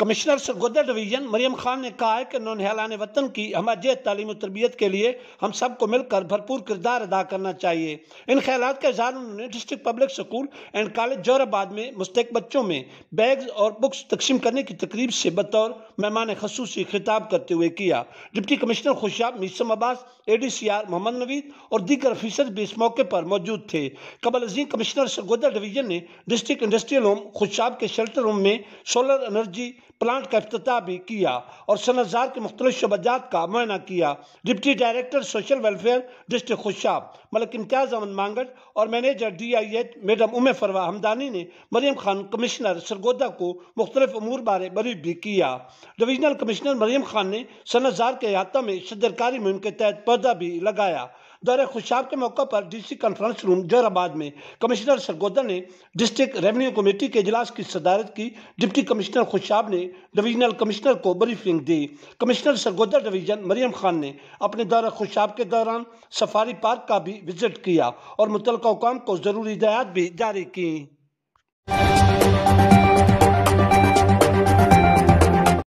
commissioner Sargodha division Maryam Khan ने कहा है कि नौनहलान वतन की हमाजे तलीम तरबियत के लिए हम सबको मिलकर भरपूर किरदार अदा करना चाहिए इन ख्याल का इजहार उन्होंने district public school and college Jauharabad में मुस्तक बच्चों में बैग्स और बुक्स तकसीम करने की तकरीब से बतौर मेहमान खसूसी खिताब करते हुए किया deputy commissioner Khushab Maisam Abbas A D C R Mohammad Naveed और दीगर अफीसर भी इस मौके पर मौजूद थे कबल अजीम कमिश्नर सरगोदा डिवीज़न ने डिस्ट्रिक्ट इंडस्ट्रियल होम खुशाब के शेल्टर होम में सोलर एनर्जी प्लांट का अफ्त भी किया और सनजार के मुख्त शबजात का मुआयना किया deputy director social welfare district Khushab Malik Imtiaz Ahmad Mangat और manager D I H madam Umme Farwa Hamdani ने मरीम खान कमिश्नर सरगोदा को मुख्तलिफ अमूर बारे बरीफ भी किया डिवीजनल कमिश्नर मरीम खान ने सनजार के अहाता में सदरकारी मुहिम के तहत पर्दा भी लगाया दौरे खुशाब के मौके पर डीसी कॉन्फ्रेंस रूम जहराबाद में कमिश्नर सरगोदा ने डिस्ट्रिक्ट रेवेन्यू कमेटी के इजलास की सदारत की डिप्टी कमिश्नर खुशाब ने डिवीजनल कमिश्नर को ब्रीफिंग दी कमिश्नर सरगोदा डिवीजन मरियम खान ने अपने दौरे खुशाब के दौरान सफारी पार्क का भी विजिट किया और मुतल हुकाम को ज़रूरी हिदायत भी जारी की